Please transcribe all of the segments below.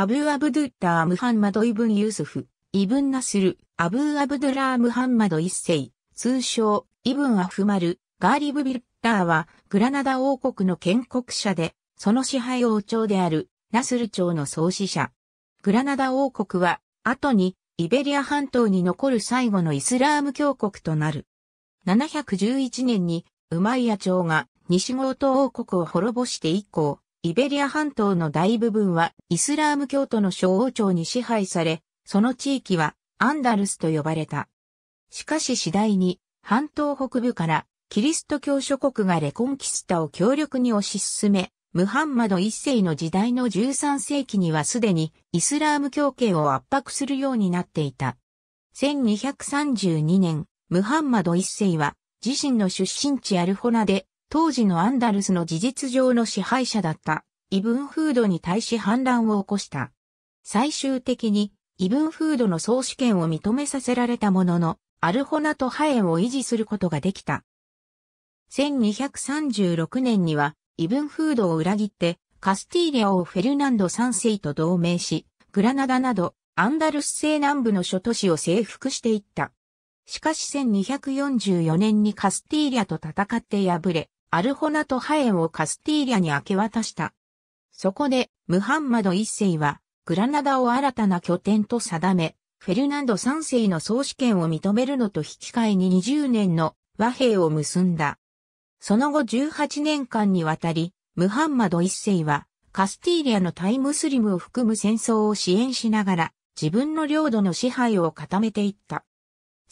アブー・アブドゥッダー・ムハンマド・イブン・ユースフ、イブン・ナスル、アブー・アブドゥラー・ムハンマド・一世、通称、イブン・アフマル、ガーリブ・ビルッダーは、グラナダ王国の建国者で、その支配王朝である、ナスル朝の創始者。グラナダ王国は、後に、イベリア半島に残る最後のイスラーム教国となる。711年に、ウマイヤ朝が西ゴート王国を滅ぼして以降、イベリア半島の大部分はイスラーム教徒の小王朝に支配され、その地域はアンダルスと呼ばれた。しかし次第に半島北部からキリスト教諸国がレコンキスタを強力に推し進め、ムハンマド一世の時代の13世紀にはすでにイスラーム教権を圧迫するようになっていた。1232年、ムハンマド一世は自身の出身地アルホナで当時のアンダルスの事実上の支配者だったイブンフードに対し反乱を起こした。最終的にイブンフードの総主権を認めさせられたものの、アルホナとハエンを維持することができた。1236年にはイブンフードを裏切ってカスティーリア王フェルナンド3世と同盟し、グラナダなどアンダルス西南部の諸都市を征服していった。しかし1244年にカスティーリアと戦って敗れ、アルホナとハエンをカスティーリャに明け渡した。そこで、ムハンマド一世は、グラナダを新たな拠点と定め、フェルナンド三世の総主権を認めるのと引き換えに20年の和平を結んだ。その後18年間にわたり、ムハンマド一世は、カスティーリアのタイムスリムを含む戦争を支援しながら、自分の領土の支配を固めていった。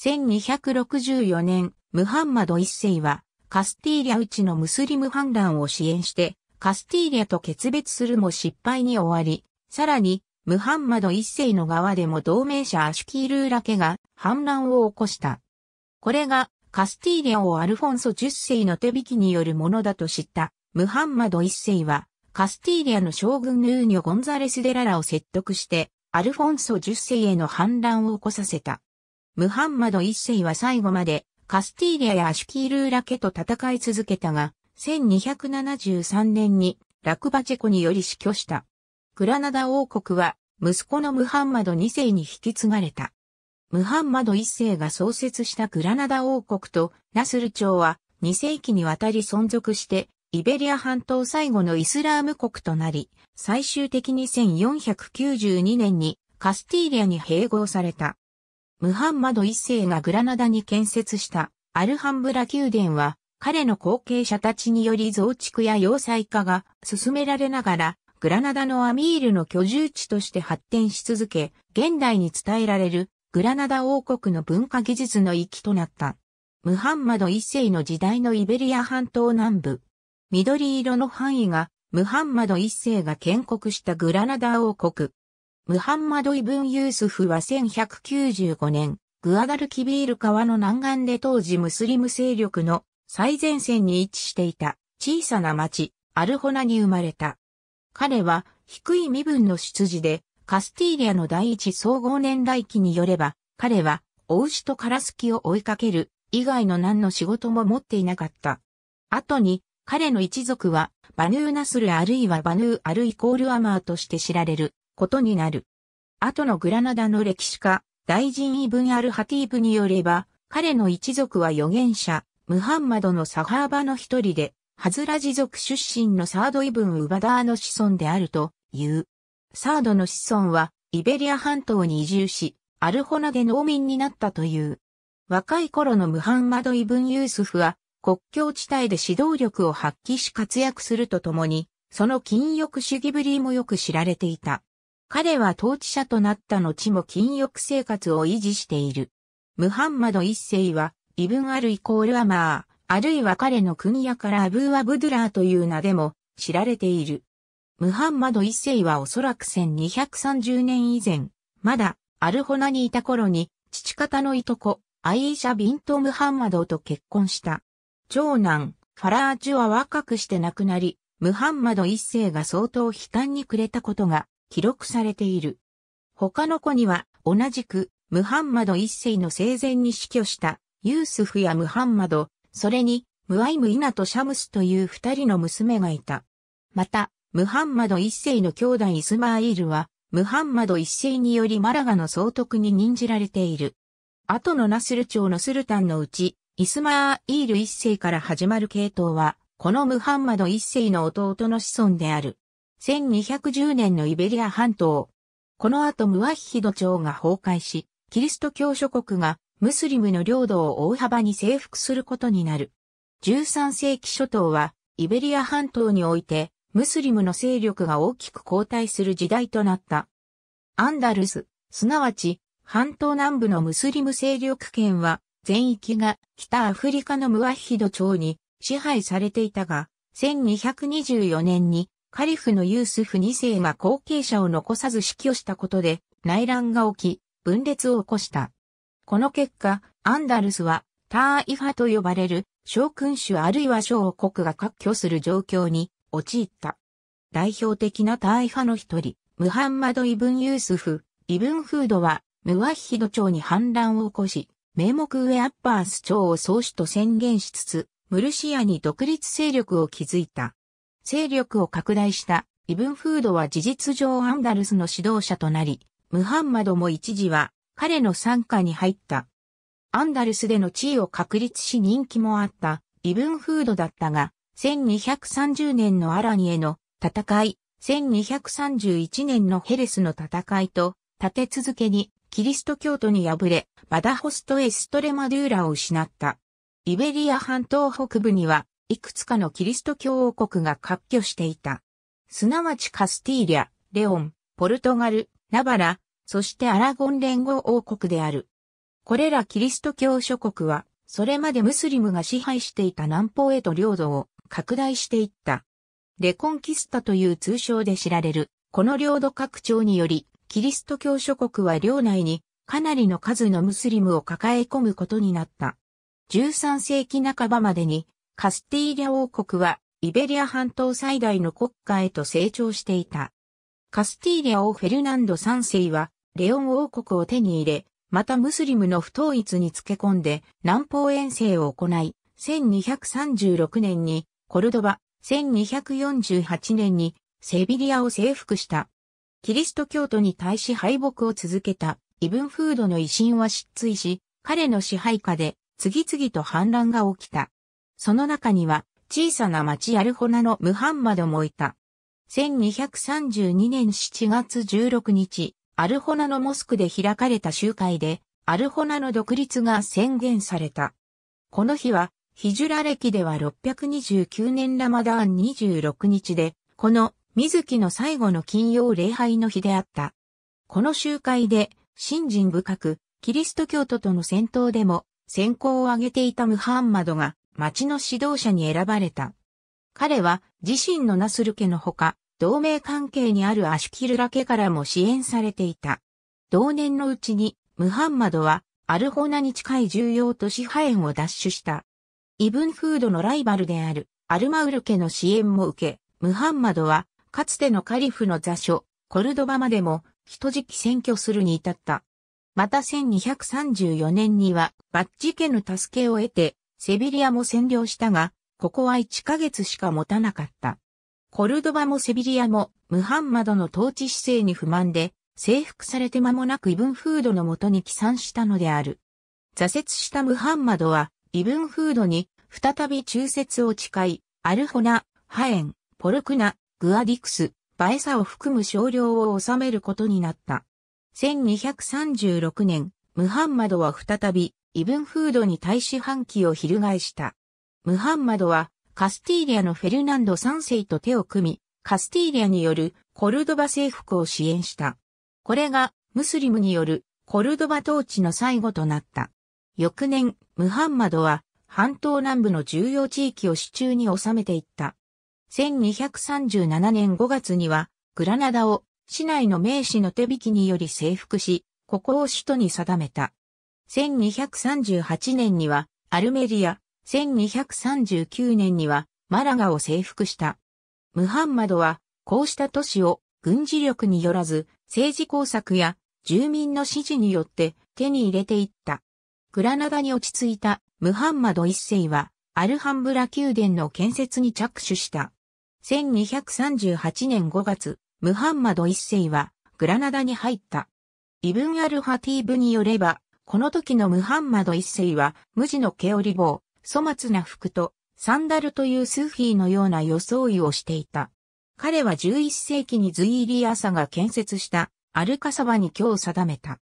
1264年、ムハンマド一世は、カスティーリャうちのムスリム反乱を支援して、カスティーリャと決別するも失敗に終わり、さらに、ムハンマド一世の側でも同盟者アシュキールーラ家が反乱を起こした。これが、カスティーリャをアルフォンソ10世の手引きによるものだと知った、ムハンマド一世は、カスティーリャの将軍ヌーニョ・ゴンザレス・デララを説得して、アルフォンソ10世への反乱を起こさせた。ムハンマド一世は最後までカスティーリアやアシュキールーラ家と戦い続けたが、1273年にラクバチェコにより死去した。グラナダ王国は息子のムハンマド2世に引き継がれた。ムハンマド1世が創設したグラナダ王国とナスル朝は2世紀にわたり存続してイベリア半島最後のイスラーム国となり、最終的に1492年にカスティーリアに併合された。ムハンマド一世がグラナダに建設したアルハンブラ宮殿は、彼の後継者たちにより増築や要塞化が進められながら、グラナダのアミールの居住地として発展し続け、現代に伝えられるグラナダ王国の文化技術の域となった。ムハンマド一世の時代のイベリア半島南部。緑色の範囲がムハンマド一世が建国したグラナダ王国。ムハンマド・イブン・ユースフは1195年、グアダルキビール川の南岸で当時ムスリム勢力の最前線に位置していた小さな町、アルホナに生まれた。彼は低い身分の出自で、カスティーリアの第一総合年代記によれば、彼は、お牛とカラスキを追いかける、以外の何の仕事も持っていなかった。後に、彼の一族は、バヌーナスルあるいはバヌーアルイコールアマーとして知られる、ことになる。後のグラナダの歴史家、大臣イブン・アル・ハティーブによれば、彼の一族は預言者、ムハンマドのサハーバの一人で、ハズラジ族出身のサードイブン・ウバダーの子孫であるという。サードの子孫は、イベリア半島に移住し、アルホナで農民になったという。若い頃のムハンマド・イブン・ユースフは、国境地帯で指導力を発揮し活躍するとともに、その禁欲主義ぶりもよく知られていた。彼は統治者となった後も禁欲生活を維持している。ムハンマド一世は、イブンアルイコールアマー、あるいは彼の国やからアブーアブドゥラーという名でも知られている。ムハンマド一世はおそらく1230年以前、まだアルホナにいた頃に、父方のいとこ、アイーシャ・ビント・ムハンマドと結婚した。長男、ファラージュは若くして亡くなり、ムハンマド一世が相当悲観にくれたことが記録されている。他の子には同じくムハンマド一世の生前に死去したユースフやムハンマド、それにムアイムイナとシャムスという二人の娘がいた。また、ムハンマド一世の兄弟イスマーイールは、ムハンマド一世によりマラガの総督に任じられている。後のナスル朝のスルタンのうち、イスマーイール一世から始まる系統は、このムハンマド一世の弟の子孫である。1210年のイベリア半島。この後ムワヒヒド朝が崩壊し、キリスト教諸国がムスリムの領土を大幅に征服することになる。13世紀初頭は、イベリア半島において、ムスリムの勢力が大きく後退する時代となった。アンダルス、すなわち、半島南部のムスリム勢力圏は、全域が北アフリカのムワヒド朝に支配されていたが、1224年にカリフのユースフ2世が後継者を残さず死去したことで内乱が起き、分裂を起こした。この結果、アンダルスはターイファと呼ばれる小君主あるいは小国が割拠する状況に陥った。代表的なターイファの一人、ムハンマド・イブン・ユースフ、イブン・フードはムワッヒド朝に反乱を起こし、名目上アッパース朝を創始と宣言しつつ、ムルシアに独立勢力を築いた。勢力を拡大したイブンフードは事実上アンダルスの指導者となり、ムハンマドも一時は彼の参加に入った。アンダルスでの地位を確立し人気もあったイブンフードだったが、1230年のアラニへの戦い、1231年のヘレスの戦いと、立て続けにキリスト教徒に敗れ、バダホストエストレマドゥーラを失った。イベリア半島北部にはいくつかのキリスト教王国が割拠していた。すなわちカスティーリャ、レオン、ポルトガル、ナバラ、そしてアラゴン連合王国である。これらキリスト教諸国は、それまでムスリムが支配していた南方へと領土を拡大していった。レコンキスタという通称で知られる、この領土拡張により、キリスト教諸国は領内にかなりの数のムスリムを抱え込むことになった。13世紀半ばまでにカスティーリャ王国はイベリア半島最大の国家へと成長していた。カスティーリャ王フェルナンド3世はレオン王国を手に入れ、またムスリムの不統一につけ込んで南方遠征を行い、1236年にコルドバ、1248年にセビリアを征服した。キリスト教徒に対し敗北を続けたイブンフードの威信は失墜し、彼の支配下で次々と反乱が起きた。その中には、小さな町アルホナのムハンマドもいた。1232年7月16日、アルホナのモスクで開かれた集会で、アルホナの独立が宣言された。この日は、ヒジュラ歴では629年ラマダーン26日で、この水木の最後の金曜礼拝の日であった。この集会で、信心深く、キリスト教徒との戦闘でも、先行を挙げていたムハンマドが、町の指導者に選ばれた。彼は自身のナスル家のほか、同盟関係にあるアシュキルラ家からも支援されていた。同年のうちに、ムハンマドはアルホナに近い重要都市派園を奪取した。イブンフードのライバルであるアルマウル家の支援も受け、ムハンマドはかつてのカリフの座所、コルドバまでも人じき占拠するに至った。また1234年にはバッジ家の助けを得てセビリアも占領したが、ここは1ヶ月しか持たなかった。コルドバもセビリアもムハンマドの統治姿勢に不満で、征服されて間もなくイブンフードのもとに帰参したのである。挫折したムハンマドは、イブンフードに再び中説を誓い、アルホナ、ハエン、ポルクナ、グアディクス、バエサを含む少量を収めることになった。1236年、ムハンマドは再びイブンフードに対し反旗を翻した。ムハンマドはカスティーリアのフェルナンド3世と手を組み、カスティーリアによるコルドバ征服を支援した。これがムスリムによるコルドバ統治の最後となった。翌年、ムハンマドは半島南部の重要地域を手中に収めていった。1237年5月には、グラナダを市内の名士の手引きにより征服し、ここを首都に定めた。1238年にはアルメリア、1239年にはマラガを征服した。ムハンマドは、こうした都市を軍事力によらず、政治工作や住民の支持によって手に入れていった。グラナダに落ち着いたムハンマド一世は、アルハンブラ宮殿の建設に着手した。1238年5月、ムハンマド一世は、グラナダに入った。イブン・アルハティーブによれば、この時のムハンマド一世は、無地の毛織棒、粗末な服と、サンダルというスーフィーのような装いをしていた。彼は11世紀にズイーリアサが建設したアルカサバに今日定めた。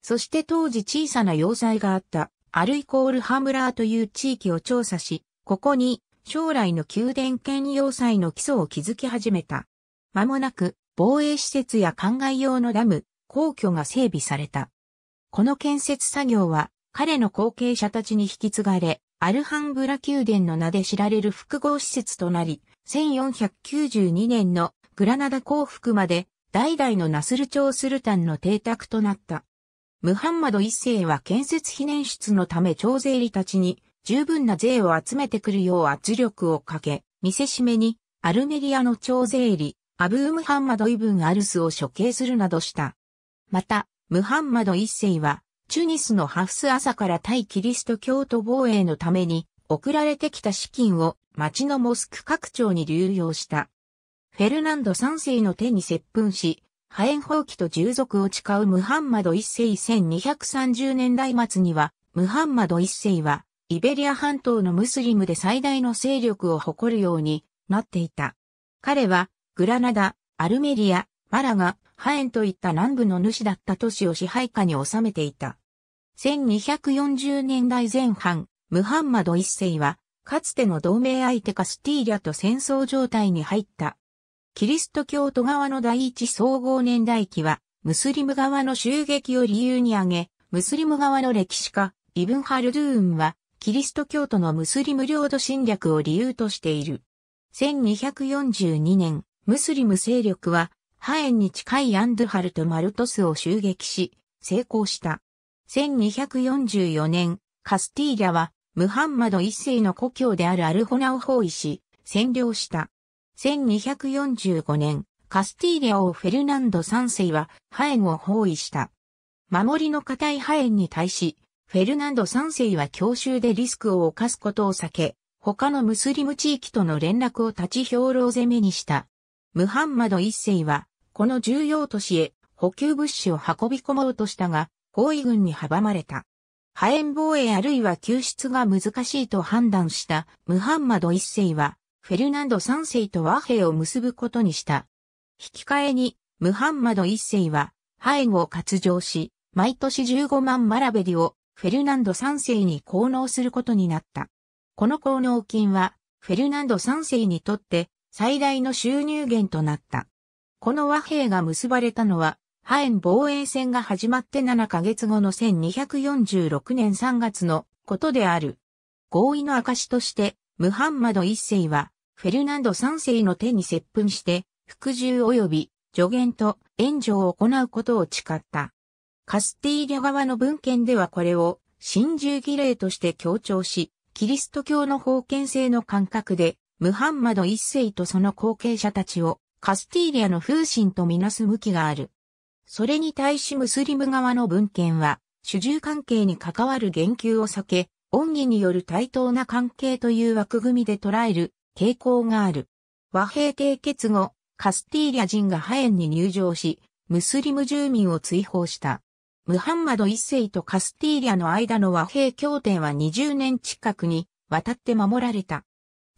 そして当時小さな要塞があったアルイコールハムラーという地域を調査し、ここに将来の宮殿兼要塞の基礎を築き始めた。間もなく防衛施設や灌漑用のダム、皇居が整備された。この建設作業は彼の後継者たちに引き継がれ、アルハンブラ宮殿の名で知られる複合施設となり、1492年のグラナダ降伏まで代々のナスル朝スルタンの邸宅となった。ムハンマド一世は建設非念室のため徴税理たちに十分な税を集めてくるよう圧力をかけ、見せしめにアルメリアの徴税理、アブームハンマドイブン・アルスを処刑するなどした。また、ムハンマド一世は、チュニスのハフス朝から対キリスト教徒防衛のために、送られてきた資金を町のモスク拡張に流用した。フェルナンド三世の手に接吻し、破炎放棄と従属を誓うムハンマド一世1230年代末には、ムハンマド一世は、イベリア半島のムスリムで最大の勢力を誇るようになっていた。彼は、グラナダ、アルメリア、マラガ、ハエンといった南部の主だった都市を支配下に収めていた。1240年代前半、ムハンマド一世は、かつての同盟相手カスティーリャと戦争状態に入った。キリスト教徒側の第一総合年代記は、ムスリム側の襲撃を理由に挙げ、ムスリム側の歴史家、イブン・ハルドゥーンは、キリスト教徒のムスリム領土侵略を理由としている。1242年、ムスリム勢力はハエンに近いアンドゥハルとマルトスを襲撃し、成功した。1244年、カスティーリャは、ムハンマド一世の故郷であるアルホナを包囲し、占領した。1245年、カスティーリャ王フェルナンド三世は、ハエンを包囲した。守りの固いハエンに対し、フェルナンド三世は強襲でリスクを犯すことを避け、他のムスリム地域との連絡を立ち兵糧攻めにした。ムハンマド一世は、この重要都市へ補給物資を運び込もうとしたが、包囲軍に阻まれた。破炎防衛あるいは救出が難しいと判断したムハンマド一世は、フェルナンド三世と和平を結ぶことにした。引き換えに、ムハンマド一世は、背後を割譲し、毎年15万マラベリをフェルナンド三世に奉納することになった。この奉納金は、フェルナンド三世にとって最大の収入源となった。この和平が結ばれたのは、ハエン防衛戦が始まって7ヶ月後の1246年3月のことである。合意の証として、ムハンマド一世は、フェルナンド三世の手に接吻して、服従及び助言と援助を行うことを誓った。カスティーリャ側の文献ではこれを真珠儀礼として強調し、キリスト教の封建制の感覚で、ムハンマド一世とその後継者たちをカスティーリアの風神とみなす向きがある。それに対しムスリム側の文献は、主従関係に関わる言及を避け、恩義による対等な関係という枠組みで捉える傾向がある。和平締結後、カスティーリア人がハエンに入場し、ムスリム住民を追放した。ムハンマド一世とカスティーリアの間の和平協定は20年近くに渡って守られた。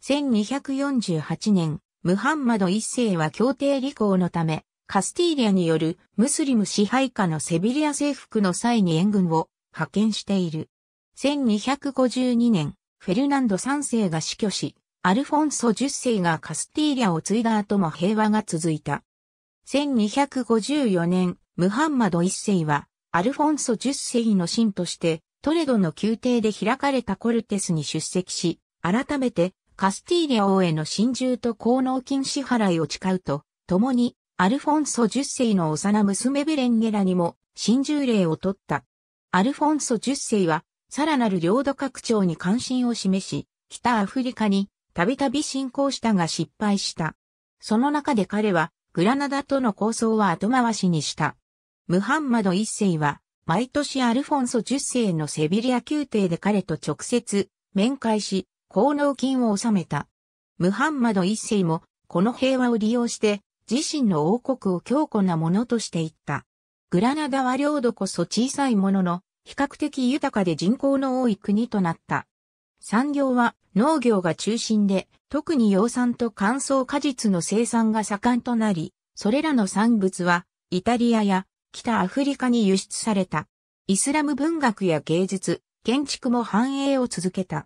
1248年、ムハンマド一世は協定履行のため、カスティーリアによるムスリム支配下のセビリア征服の際に援軍を派遣している。1252年、フェルナンド三世が死去し、アルフォンソ十世がカスティーリアを継いだ後も平和が続いた。1254年、ムハンマド一世は、アルフォンソ十世の神として、トレドの宮廷で開かれたコルテスに出席し、改めてカスティーレ王への侵入と功能金支払いを誓うと、共に、アルフォンソ10世の幼娘ベレンゲラにも、侵入令を取った。アルフォンソ10世は、さらなる領土拡張に関心を示し、北アフリカに、たびたび侵攻したが失敗した。その中で彼は、グラナダとの構想は後回しにした。ムハンマド一世は、毎年アルフォンソ10世のセビリア宮廷で彼と直接面会し、功能金を収めた。ムハンマド一世も、この平和を利用して、自身の王国を強固なものとしていった。グラナダは領土こそ小さいものの、比較的豊かで人口の多い国となった。産業は農業が中心で、特に養蚕と乾燥果実の生産が盛んとなり、それらの産物はイタリアや北アフリカに輸出された。イスラム文学や芸術、建築も繁栄を続けた。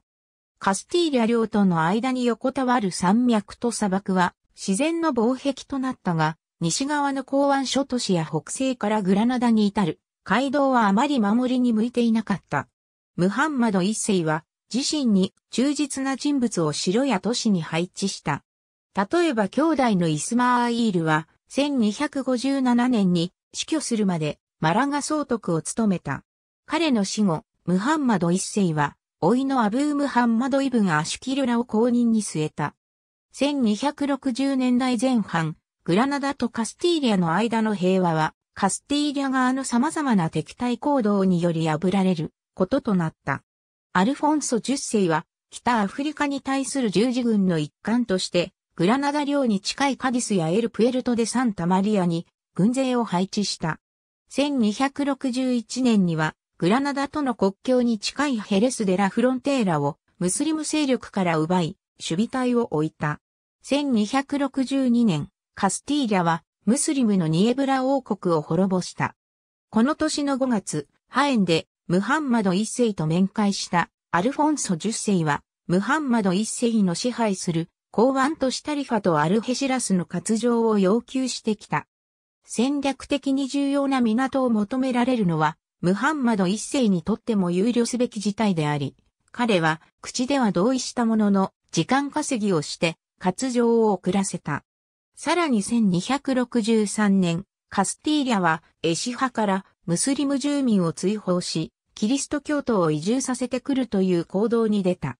カスティーリャ領との間に横たわる山脈と砂漠は自然の防壁となったが、西側の港湾諸都市や北西からグラナダに至る街道はあまり守りに向いていなかった。ムハンマド一世は自身に忠実な人物を城や都市に配置した。例えば兄弟のイスマーイールは1257年に死去するまでマラガ総督を務めた。彼の死後、ムハンマド一世は甥いのアブームハンマドイブン・アシュキルラを後任に据えた。1260年代前半、グラナダとカスティーリアの間の平和は、カスティーリア側の様々な敵対行動により破られることとなった。アルフォンソ10世は、北アフリカに対する十字軍の一環として、グラナダ領に近いカディスやエルプエルトでサンタマリアに軍勢を配置した。1261年にはグラナダとの国境に近いヘレス・デラ・フロンテーラをムスリム勢力から奪い、守備隊を置いた。1262年、カスティーリャはムスリムのニエブラ王国を滅ぼした。この年の5月、ハエンでムハンマド一世と面会したアルフォンソ10世は、ムハンマド一世の支配する港湾都シタリファとアルヘシラスの割譲を要求してきた。戦略的に重要な港を求められるのはムハンマド一世にとっても憂慮すべき事態であり、彼は口では同意したものの、時間稼ぎをして、割譲を遅らせた。さらに1263年、カスティーリャはエシ派からムスリム住民を追放し、キリスト教徒を移住させてくるという行動に出た。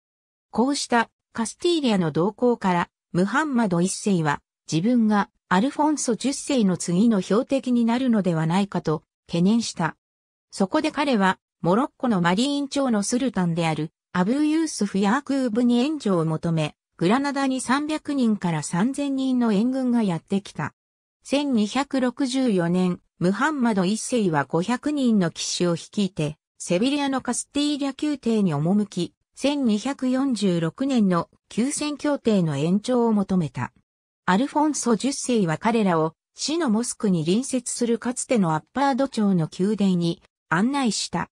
こうしたカスティーリアの動向から、ムハンマド一世は自分がアルフォンソ10世の次の標的になるのではないかと懸念した。そこで彼は、モロッコのマリーン長のスルタンである、アブユースフ・やークーブに援助を求め、グラナダに300人から3000人の援軍がやってきた。1264年、ムハンマド一世は500人の騎士を率いて、セビリアのカスティーリャ宮廷に赴き、1246年の休戦協定の延長を求めた。アルフォンソ10世は彼らを、市のモスクに隣接するかつてのアッパード町の宮殿に案内した。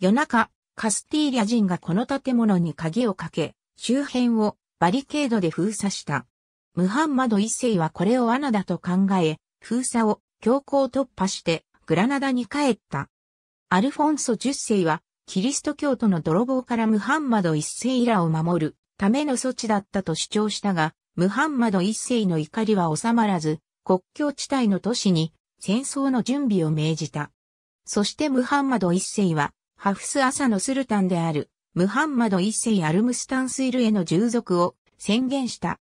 夜中、カスティーリャ人がこの建物に鍵をかけ、周辺をバリケードで封鎖した。ムハンマド一世はこれを罠だと考え、封鎖を強行突破してグラナダに帰った。アルフォンソ10世はキリスト教徒の泥棒からムハンマド一世らを守るための措置だったと主張したが、ムハンマド一世の怒りは収まらず、国境地帯の都市に戦争の準備を命じた。そしてムハンマド一世は、ハフス朝のスルタンである、ムハンマド一世アルムスタンスイルへの従属を宣言した。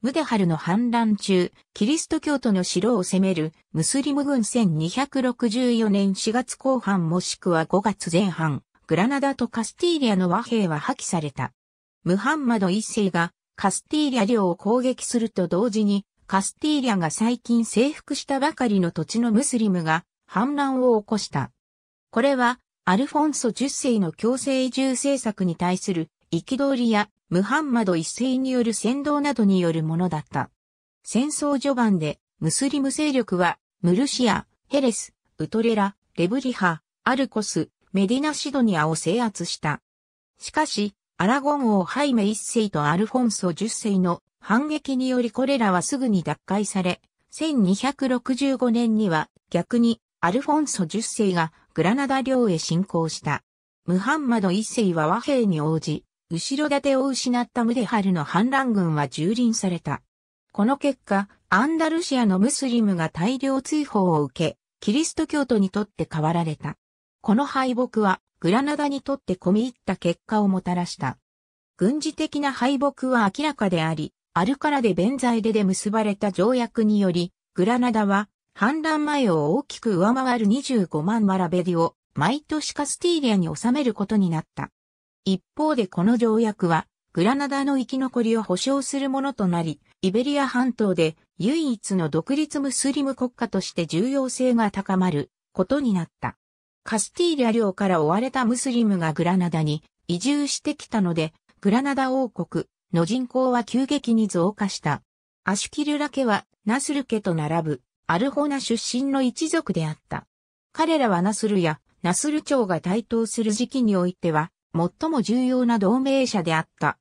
ムデハルの反乱中、キリスト教徒の城を攻めるムスリム軍1264年4月後半もしくは5月前半、グラナダとカスティーリアの和平は破棄された。ムハンマド一世がカスティーリア領を攻撃すると同時に、カスティーリアが最近征服したばかりの土地のムスリムが反乱を起こした。これは、アルフォンソ10世の強制移住政策に対する憤りやムハンマド一世による扇動などによるものだった。戦争序盤でムスリム勢力はムルシア、ヘレス、ウトレラ、レブリハ、アルコス、メディナシドニアを制圧した。しかし、アラゴン王ハイメ一世とアルフォンソ10世の反撃によりこれらはすぐに奪回され、1265年には逆にアルフォンソ10世がグラナダ領へ侵攻した。ムハンマド1世は和平に応じ、後ろ盾を失ったムデハルの反乱軍は蹂躙された。この結果、アンダルシアのムスリムが大量追放を受け、キリスト教徒にとって変わられた。この敗北は、グラナダにとって込み入った結果をもたらした。軍事的な敗北は明らかであり、アルカラで弁財でで結ばれた条約により、グラナダは反乱前を大きく上回る25万マラベリを毎年カスティーリアに収めることになった。一方でこの条約は、グラナダの生き残りを保障するものとなり、イベリア半島で唯一の独立ムスリム国家として重要性が高まることになった。カスティーリア領から追われたムスリムがグラナダに移住してきたので、グラナダ王国の人口は急激に増加した。アシュキルラ家はナスル家と並ぶアルホナ出身の一族であった。彼らはナスルやナスル朝が台頭する時期においては、最も重要な同盟者であった。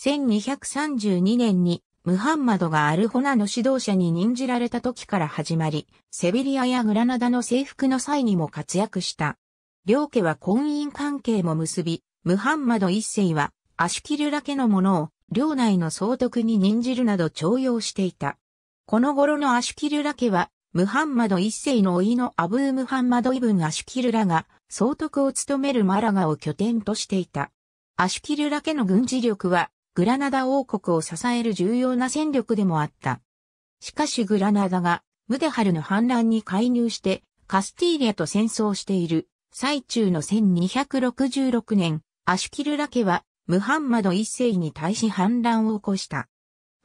1232年にムハンマドがアルホナの指導者に任じられた時から始まり、セビリアやグラナダの征服の際にも活躍した。両家は婚姻関係も結び、ムハンマド一世はアシュキルラ家のものを領内の総督に任じるなど徴用していた。この頃のアシュキルラ家は、ムハンマド一世の甥のアブー・ムハンマドイブン・アシュキルラが、総督を務めるマラガを拠点としていた。アシュキルラ家の軍事力は、グラナダ王国を支える重要な戦力でもあった。しかしグラナダが、ムデハルの反乱に介入して、カスティーリアと戦争している、最中の1266年、アシュキルラ家は、ムハンマド一世に対し反乱を起こした。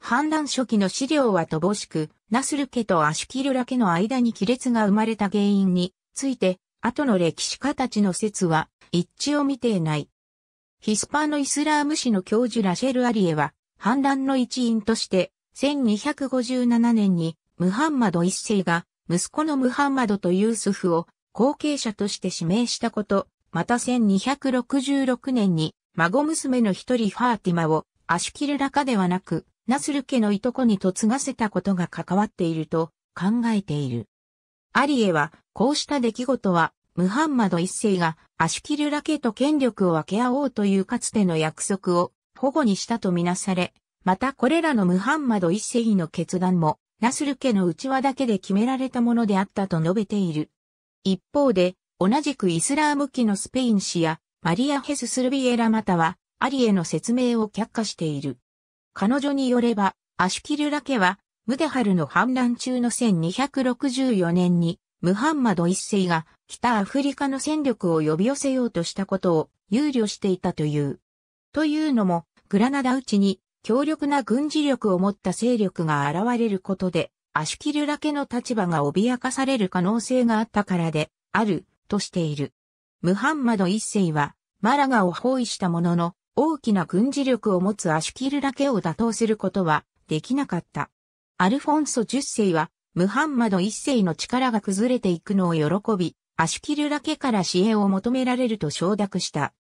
反乱初期の資料は乏しく、ナスル家とアシュキルラ家の間に亀裂が生まれた原因について、後の歴史家たちの説は一致を見ていない。ヒスパーのイスラーム史の教授ラシェル・アリエは、反乱の一員として、1257年にムハンマド一世が息子のムハンマドとユースフを後継者として指名したこと、また1266年に孫娘の一人ファーティマをアシュキルラカではなくナスル家のいとこに嫁がせたことが関わっていると考えている。アリエは、こうした出来事は、ムハンマド一世がアシュキルラ家と権力を分け合おうというかつての約束を保護にしたとみなされ、またこれらのムハンマド一世の決断も、ナスル家の内輪だけで決められたものであったと述べている。一方で、同じくイスラーム期のスペイン氏やマリア・ヘス・スルビエラまたは、アリエの説明を却下している。彼女によれば、アシュキルラ家は、ムデハルの反乱中の1264年に、ムハンマド一世が北アフリカの戦力を呼び寄せようとしたことを憂慮していたという。というのも、グラナダうちに強力な軍事力を持った勢力が現れることで、アシュキルラ家の立場が脅かされる可能性があったからで、ある、としている。ムハンマド一世は、マラガを包囲したものの、大きな軍事力を持つアシュキルだけを打倒することはできなかった。アルフォンソ10世は、ムハンマド1世の力が崩れていくのを喜び、アシュキルだけから支援を求められると承諾した。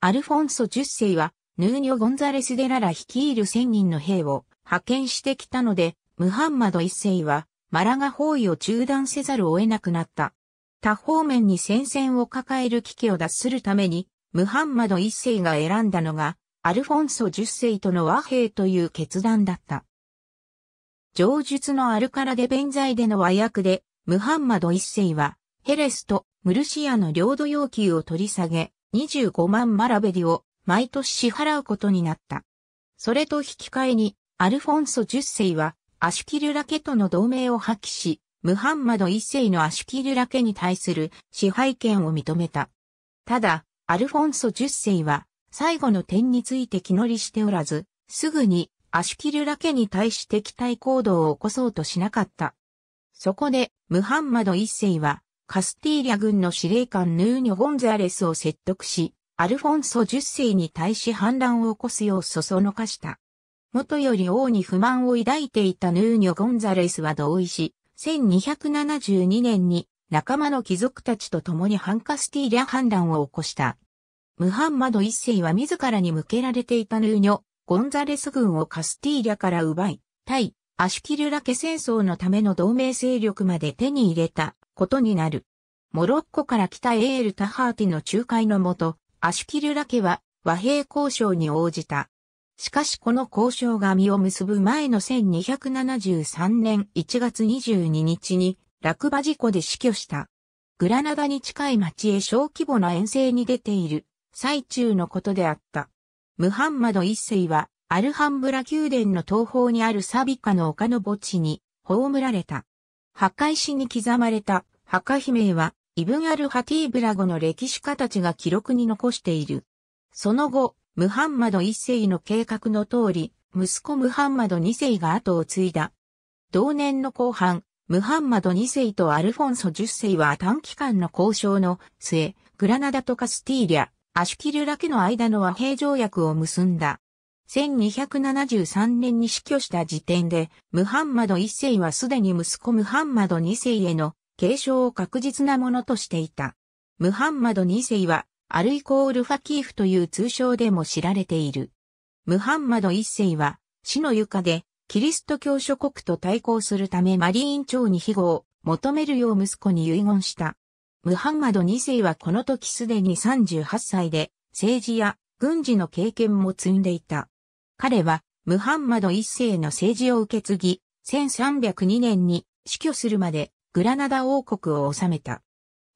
アルフォンソ10世は、ヌーニョ・ゴンザレス・デララ率いる1000人の兵を派遣してきたので、ムハンマド1世は、マラガ包囲を中断せざるを得なくなった。他方面に戦線を抱える危機を脱するために、ムハンマド一世が選んだのが、アルフォンソ十世との和平という決断だった。上述のアルカラで弁罪での和訳で、ムハンマド一世は、ヘレスとムルシアの領土要求を取り下げ、25万マラベリを毎年支払うことになった。それと引き換えに、アルフォンソ十世は、アシュキルラケとの同盟を破棄し、ムハンマド一世のアシュキルラケに対する支配権を認めた。ただ、アルフォンソ10世は、最後の点について気乗りしておらず、すぐにアシュキルラ家に対して期待行動を起こそうとしなかった。そこで、ムハンマド1世は、カスティーリャ軍の司令官ヌーニョ・ゴンザレスを説得し、アルフォンソ10世に対し反乱を起こすようそそのかした。元より王に不満を抱いていたヌーニョ・ゴンザレスは同意し、1272年に仲間の貴族たちと共に反カスティーリャ反乱を起こした。ムハンマド一世は自らに向けられていたヌーニョ、ゴンザレス軍をカスティーリャから奪い、対、アシュキルラケ戦争のための同盟勢力まで手に入れたことになる。モロッコから来たエール・タハーティの仲介のもと、アシュキルラ家は和平交渉に応じた。しかしこの交渉が実を結ぶ前の1273年1月22日に落馬事故で死去した。グラナダに近い町へ小規模な遠征に出ている最中のことであった。ムハンマド一世は、アルハンブラ宮殿の東方にあるサビカの丘の墓地に葬られた。墓石に刻まれた墓碑名は、イブン・アル・ハティーブラゴの歴史家たちが記録に残している。その後、ムハンマド一世の計画の通り、息子ムハンマド二世が後を継いだ。同年の後半、ムハンマド二世とアルフォンソ十世は短期間の交渉の末、グラナダとカスティーリャ、アシュキルラ家の間の和平条約を結んだ。1273年に死去した時点で、ムハンマド一世はすでに息子ムハンマド二世への継承を確実なものとしていた。ムハンマド二世は、アルイコール・ファキーフという通称でも知られている。ムハンマド一世は、死の床で、キリスト教諸国と対抗するためマリーン朝に庇護を求めるよう息子に遺言した。ムハンマド2世はこの時すでに38歳で、政治や軍事の経験も積んでいた。彼は、ムハンマド1世の政治を受け継ぎ、1302年に死去するまでグラナダ王国を治めた。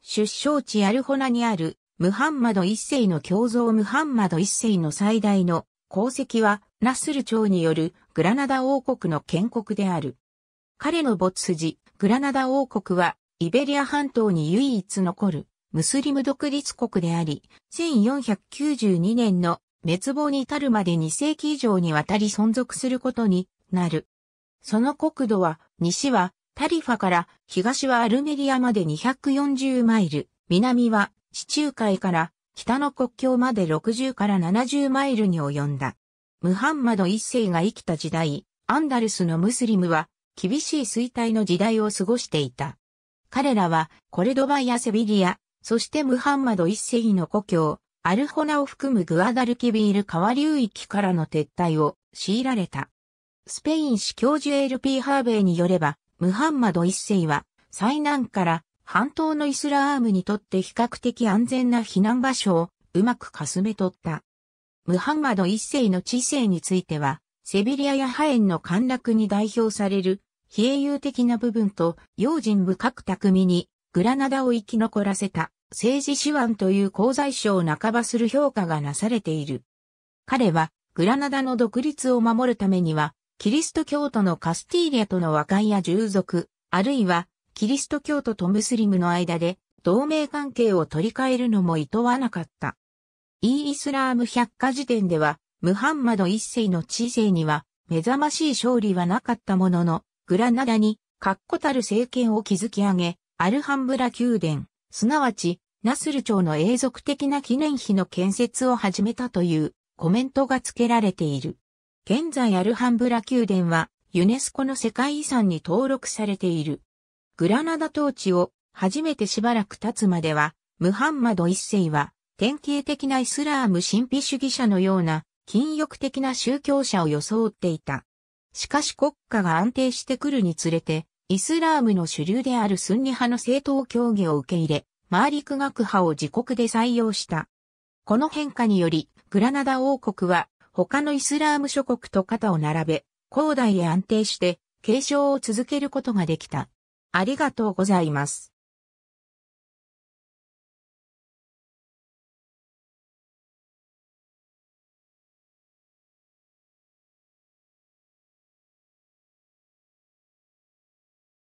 出生地アルホナにあるムハンマド1世の胸像ムハンマド1世の最大の功績はナスル朝によるグラナダ王国の建国である。彼の没筋、グラナダ王国はイベリア半島に唯一残るムスリム独立国であり、1492年の滅亡に至るまで2世紀以上にわたり存続することになる。その国土は、西はタリファから東はアルメリアまで240マイル、南は地中海から北の国境まで60から70マイルに及んだ。ムハンマド一世が生きた時代、アンダルスのムスリムは厳しい衰退の時代を過ごしていた。彼らはコルドバやセビリア、そしてムハンマド一世の故郷、アルホナを含むグアダルキビール川流域からの撤退を強いられた。スペイン市教授 LP ハーベイによれば、ムハンマド一世は災難から半島のイスラームにとって比較的安全な避難場所をうまくかすめ取った。ムハンマド一世の知性については、セビリアやハエンの陥落に代表される比英雄的な部分と、用心深く巧みに、グラナダを生き残らせた、政治手腕という功罪賞を半ばする評価がなされている。彼は、グラナダの独立を守るためには、キリスト教徒のカスティーリアとの和解や従属、あるいは、キリスト教徒とムスリムの間で、同盟関係を取り替えるのも厭わなかった。イー・イスラーム百科事典では、ムハンマド一世の知性には、目覚ましい勝利はなかったものの、グラナダに、確固たる政権を築き上げ、アルハンブラ宮殿、すなわち、ナスル朝の永続的な記念碑の建設を始めたというコメントが付けられている。現在アルハンブラ宮殿はユネスコの世界遺産に登録されている。グラナダ統治を初めてしばらく経つまでは、ムハンマド一世は典型的なイスラーム神秘主義者のような禁欲的な宗教者を装っていた。しかし国家が安定してくるにつれて、イスラームの主流であるスンニ派の政党協議を受け入れ、マーリク学派を自国で採用した。この変化により、グラナダ王国は他のイスラーム諸国と肩を並べ、広大へ安定して継承を続けることができた。ありがとうございます。